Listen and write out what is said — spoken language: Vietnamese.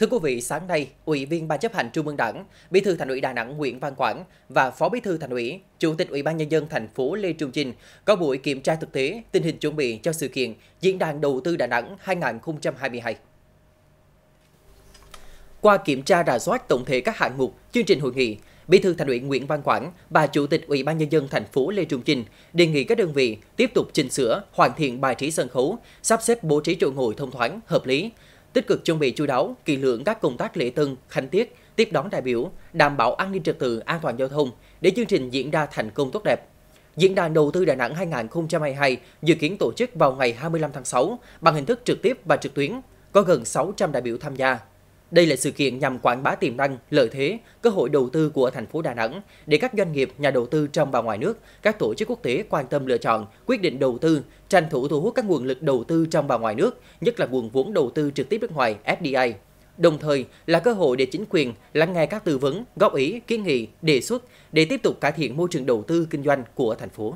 Thưa quý vị, sáng nay, Ủy viên Ban chấp hành Trung ương Đảng, Bí thư Thành ủy Đà Nẵng Nguyễn Văn Quảng và Phó Bí thư Thành ủy, Chủ tịch Ủy ban nhân dân thành phố Lê Trung Chinh có buổi kiểm tra thực tế tình hình chuẩn bị cho sự kiện Diễn đàn đầu tư Đà Nẵng 2022. Qua kiểm tra rà soát tổng thể các hạng mục, chương trình hội nghị, Bí thư Thành ủy Nguyễn Văn Quảng và Chủ tịch Ủy ban nhân dân thành phố Lê Trung Chinh đề nghị các đơn vị tiếp tục chỉnh sửa, hoàn thiện bài trí sân khấu, sắp xếp bố trí chỗ ngồi thông thoáng, hợp lý, tích cực chuẩn bị chú đáo, kỳ lượng các công tác lễ tân, khánh tiết, tiếp đón đại biểu, đảm bảo an ninh trật tự, an toàn giao thông để chương trình diễn ra thành công tốt đẹp. Diễn đàn đầu tư Đà Nẵng 2022 dự kiến tổ chức vào ngày 25 tháng 6 bằng hình thức trực tiếp và trực tuyến, có gần 600 đại biểu tham gia. Đây là sự kiện nhằm quảng bá tiềm năng, lợi thế, cơ hội đầu tư của thành phố Đà Nẵng để các doanh nghiệp, nhà đầu tư trong và ngoài nước, các tổ chức quốc tế quan tâm lựa chọn, quyết định đầu tư, tranh thủ thu hút các nguồn lực đầu tư trong và ngoài nước, nhất là nguồn vốn đầu tư trực tiếp nước ngoài FDI. Đồng thời là cơ hội để chính quyền lắng nghe các tư vấn, góp ý, kiến nghị, đề xuất để tiếp tục cải thiện môi trường đầu tư kinh doanh của thành phố.